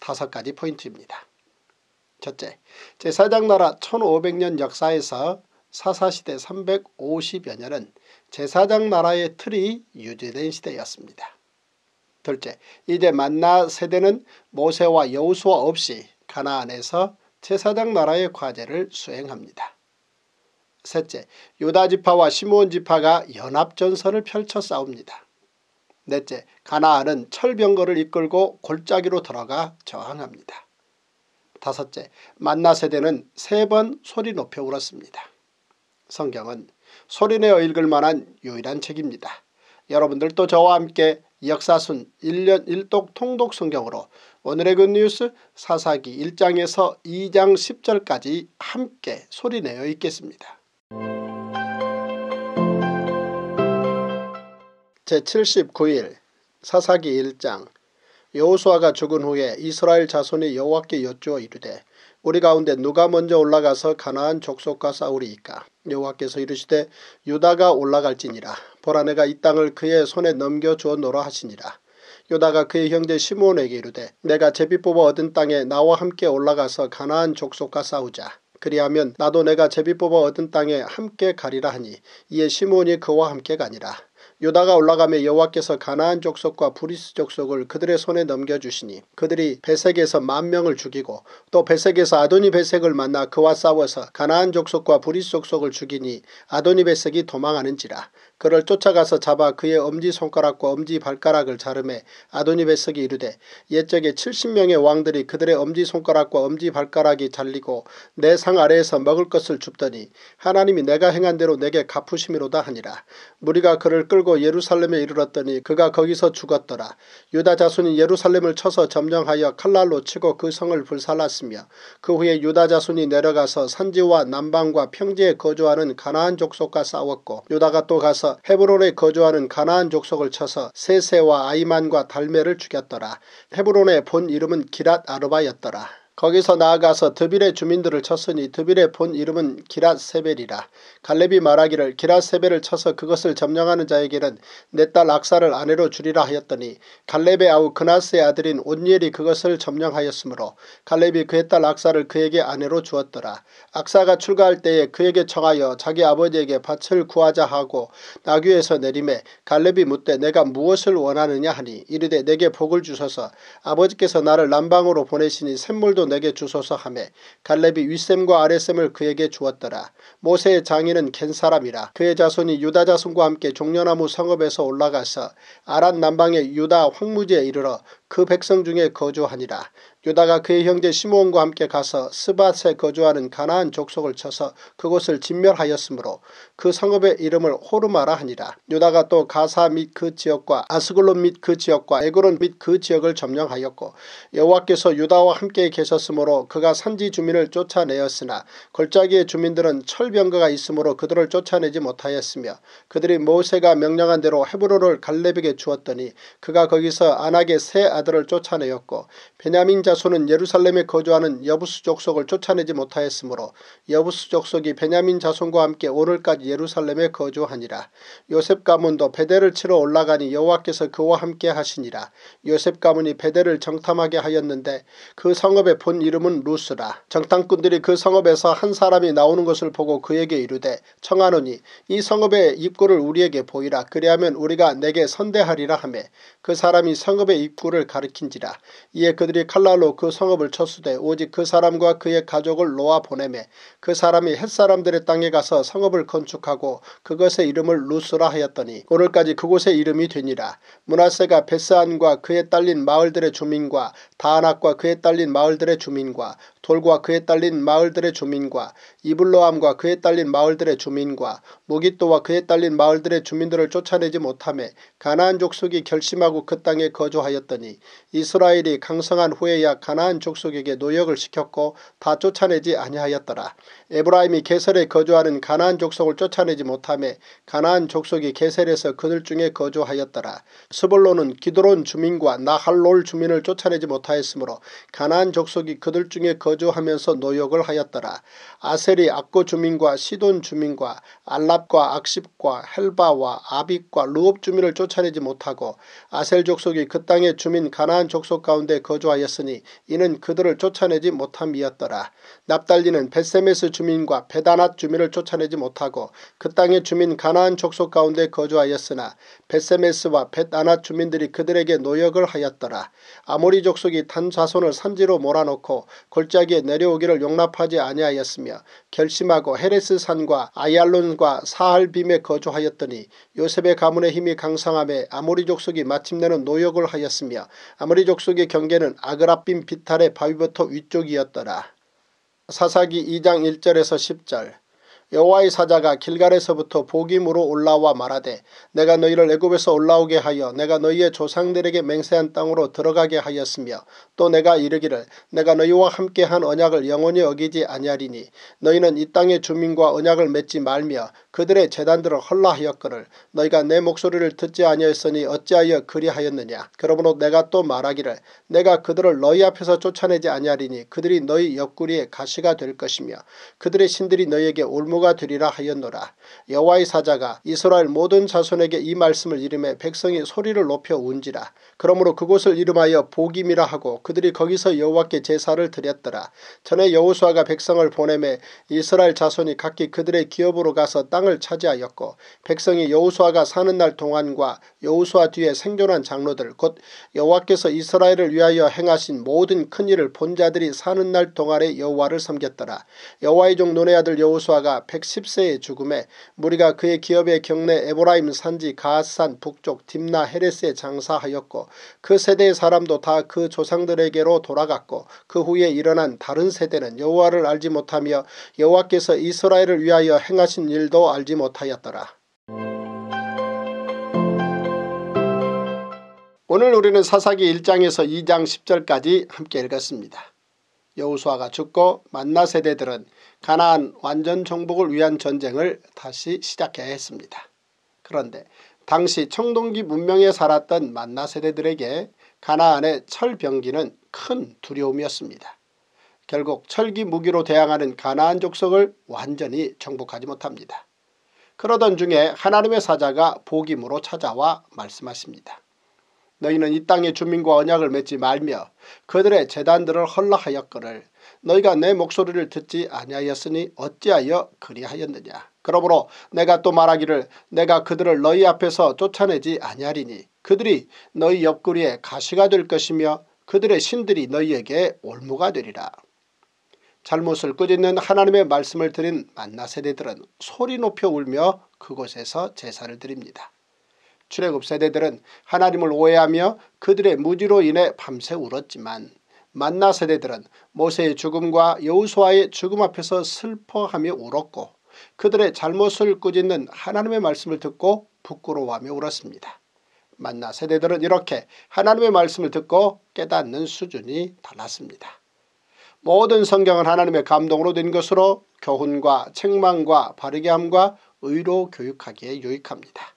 다섯 가지 포인트입니다. 첫째, 제사장 나라 1500년 역사에서 사사시대 350여 년은 제사장 나라의 틀이 유지된 시대였습니다. 둘째, 이제 만나 세대는 모세와 여우수와 없이 가나안에서 제사장 나라의 과제를 수행합니다. 셋째, 유다지파와 시므온지파가 연합전선을 펼쳐 싸웁니다. 넷째 가나안은 철병거를 이끌고 골짜기로 들어가 저항합니다. 다섯째 만나 세대는 세 번 소리 높여 울었습니다. 성경은 소리내어 읽을 만한 유일한 책입니다. 여러분들도 저와 함께 역사순 1년 1독 통독 성경으로 오늘의 굿뉴스 그 사사기 1장에서 2장 10절까지 함께 소리내어 읽겠습니다. 제79일 사사기 1장 여호수아가 죽은 후에 이스라엘 자손이 여호와께 여쭈어 이르되 우리 가운데 누가 먼저 올라가서 가나안 족속과 싸우리이까 여호와께서 이르시되 유다가 올라갈지니라 보라 내가 이 땅을 그의 손에 넘겨주었노라 하시니라 요다가 그의 형제 시므온에게 이르되 내가 제비 뽑아 얻은 땅에 나와 함께 올라가서 가나안 족속과 싸우자 그리하면 나도 내가 제비 뽑아 얻은 땅에 함께 가리라 하니 이에 시므온이 그와 함께 가니라 요다가 올라가며 여호와께서 가나안 족속과 브리스 족속을 그들의 손에 넘겨주시니 그들이 베색에서 만 명을 죽이고 또 베색에서 아도니 베색을 만나 그와 싸워서 가나안 족속과 브리스 족속을 죽이니 아도니 베색이 도망하는지라 그를 쫓아가서 잡아 그의 엄지손가락과 엄지발가락을 자르매 아도니 베색이 이르되 옛적에 70명의 왕들이 그들의 엄지손가락과 엄지발가락이 잘리고 내 상 아래에서 먹을 것을 줍더니 하나님이 내가 행한 대로 내게 갚으심이로다 하니라 무리가 그를 끌고 치고 예루살렘에 이르렀더니 그가 거기서 죽었더라. 유다 자손이 예루살렘을 쳐서 점령하여 칼날로 치고 그 성을 불살랐으며 그 후에 유다 자손이 내려가서 산지와 남방과 평지에 거주하는 가나안 족속과 싸웠고 유다가 또 가서 헤브론에 거주하는 가나안 족속을 쳐서 세세와 아이만과 달메를 죽였더라. 헤브론의 본 이름은 기랏 아르바였더라. 거기서 나아가서 드빌의 주민들을 쳤으니 드빌의 본 이름은 기라세벨이라. 갈렙이 말하기를 기라세벨을 쳐서 그것을 점령하는 자에게는 내 딸 악사를 아내로 주리라 하였더니 갈렙의 아우 그나스의 아들인 온니엘이 그것을 점령하였으므로 갈렙이 그의 딸 악사를 그에게 아내로 주었더라. 악사가 출가할 때에 그에게 청하여 자기 아버지에게 밭을 구하자 하고 나귀에서 내림에 갈렙이 묻되 내가 무엇을 원하느냐 하니 이르되 내게 복을 주소서 아버지께서 나를 남방으로 보내시니 샘물도 내게 주소서 하매 갈렙이 윗셈과 아랫셈을 그에게 주었더라. 모세의 장인은 겐 사람이라 그의 자손이 유다 자손과 함께 종려나무 성읍에서 올라가서 아란 남방의 유다 황무지에 이르러 그 백성 중에 거주하니라. 유다가 그의 형제 시므온과 함께 가서 스밧에 거주하는 가나안 족속을 쳐서 그곳을 진멸하였으므로 그 성읍의 이름을 호르마라 하니라. 유다가또 가사 및 그 지역과 아스글론 및 그 지역과 에그론 및 그 지역을 점령하였고 여호와께서 유다와 함께 계셨으므로 그가 산지 주민을 쫓아내었으나 골짜기의 주민들은 철병거가 있으므로 그들을 쫓아내지 못하였으며 그들이 모세가 명령한 대로 헤브로를 갈렙에게 주었더니 그가 거기서 안악의 새 아들을 쫓아내었고 베냐민 자손은 예루살렘에 거주하는 여부스 족속을 쫓아내지 못하였으므로 여부스 족속이 베냐민 자손과 함께 오늘까지 예루살렘에 거주하니라. 요셉 가문도 베델을 치러 올라가니 여호와께서 그와 함께 하시니라. 요셉 가문이 베델을 정탐하게 하였는데 그 성읍의 본 이름은 루스라. 정탐꾼들이 그 성읍에서 한 사람이 나오는 것을 보고 그에게 이르되 청하노니 이 성읍의 입구를 우리에게 보이라 그리하면 우리가 내게 선대하리라 하매 그 사람이 성읍의 입구를 가르킨지라 이에 그들이 칼날로 그 성읍을 쳤수되 오직 그 사람과 그의 가족을 놓아 보내매 그 사람이 햇사람들의 땅에 가서 성읍을 건축하고 그것의 이름을 루스라 하였더니 오늘까지 그곳의 이름이 되니라 문하세가 베스안과 그의 딸린 마을들의 주민과 다안악과 그의 딸린 마을들의 주민과 돌과 그에 딸린 마을들의 주민과 이블로암과 그에 딸린 마을들의 주민과 무기또와 그에 딸린 마을들의 주민들을 쫓아내지 못함에 가나안 족속이 결심하고 그 땅에 거주하였더니 이스라엘이 강성한 후에야 가나안 족속에게 노역을 시켰고 다 쫓아내지 아니하였더라. 에브라임이 개설에 거주하는 가나안 족속을 쫓아내지 못함에 가나안 족속이 개설에서 그들 중에 거주하였더라. 스불론은 기드론 주민과 나할롤 주민을 쫓아내지 못하였으므로 가나안 족속이 그들 중에 거주 저주하면서 노역을 하였더라. 아셀이 악고 주민과 시돈 주민과 알랍과 악십과 헬바와 아빅과 루옵 주민을 쫓아내지 못하고 아셀 족속이 그 땅의 주민 가나안 족속 가운데 거주하였으니 이는 그들을 쫓아내지 못함이었더라. 납달리는 베세메스 주민과 베다낫 주민을 쫓아내지 못하고 그 땅의 주민 가나안 족속 가운데 거주하였으나 베세메스와 베다낫 주민들이 그들에게 노역을 하였더라. 아모리 족속이 단좌손을 산지로 몰아넣고 골짜기 그들에게 내려오기를 용납하지 아니하였으며 결심하고 헤레스 산과 아얄론과 사할빔에 거주하였더니 요셉의 가문의 힘이 강성함에 아모리 족속이 마침내는 노역을 하였으며 아모리 족속의 경계는 아그라빔 비탈의 바위부터 위쪽이었더라. 사사기 2장 1절에서 10절 여호와의 사자가 길갈에서부터 복임으로 올라와 말하되 내가 너희를 애굽에서 올라오게 하여 내가 너희의 조상들에게 맹세한 땅으로 들어가게 하였으며 또 내가 이르기를 내가 너희와 함께한 언약을 영원히 어기지 아니하리니 너희는 이 땅의 주민과 언약을 맺지 말며 그들의 재단들을 헐라하였거늘 너희가 내 목소리를 듣지 아니하였으니 어찌하여 그리하였느냐 그러므로 내가 또 말하기를 내가 그들을 너희 앞에서 쫓아내지 아니하리니 그들이 너희 옆구리에 가시가 될 것이며 그들의 신들이 너희에게 올무 노가 되리라 하였노라. 여호와의 사자가 이스라엘 모든 자손에게 이 말씀을 이름해 백성이 소리를 높여 운지라. 그러므로 그곳을 이름하여 복임이라 하고 그들이 거기서 여호와께 제사를 드렸더라. 전에 여호수아가 백성을 보내매 이스라엘 자손이 각기 그들의 기업으로 가서 땅을 차지하였고 백성이 여호수아가 사는 날 동안과 여호수아 뒤에 생존한 장로들 곧 여호와께서 이스라엘을 위하여 행하신 모든 큰일을 본 자들이 사는 날 동안에 여호와를 섬겼더라. 여호와의 종노의 아들 여호수아가 110세의 죽음에 무리가 그의 기업의 경내 에보라임 산지 가앗산 북쪽 딥나 헤레스에 장사하였고 그 세대의 사람도 다 그 조상들에게로 돌아갔고 그 후에 일어난 다른 세대는 여호와를 알지 못하며 여호와께서 이스라엘을 위하여 행하신 일도 알지 못하였더라. 오늘 우리는 사사기 1장에서 2장 10절까지 함께 읽었습니다. 여우수아가 죽고 만나 세대들은 가나안 완전 정복을 위한 전쟁을 다시 시작해야 했습니다. 그런데 당시 청동기 문명에 살았던 만나 세대들에게 가나안의 철병기는 큰 두려움이었습니다. 결국 철기 무기로 대항하는 가나안 족속을 완전히 정복하지 못합니다. 그러던 중에 하나님의 사자가 복임으로 찾아와 말씀하십니다. 너희는 이 땅의 주민과 언약을 맺지 말며 그들의 재단들을 헐라하였거늘 너희가 내 목소리를 듣지 아니하였으니 어찌하여 그리하였느냐. 그러므로 내가 또 말하기를 내가 그들을 너희 앞에서 쫓아내지 아니하리니 그들이 너희 옆구리에 가시가 될 것이며 그들의 신들이 너희에게 올무가 되리라. 잘못을 꾸짖는 하나님의 말씀을 들은 만나 세대들은 소리 높여 울며 그곳에서 제사를 드립니다. 출애굽 세대들은 하나님을 오해하며 그들의 무지로 인해 밤새 울었지만 만나 세대들은 모세의 죽음과 여호수아의 죽음 앞에서 슬퍼하며 울었고 그들의 잘못을 꾸짖는 하나님의 말씀을 듣고 부끄러워하며 울었습니다. 만나 세대들은 이렇게 하나님의 말씀을 듣고 깨닫는 수준이 달랐습니다. 모든 성경은 하나님의 감동으로 된 것으로 교훈과 책망과 바르게함과 의로 교육하기에 유익합니다.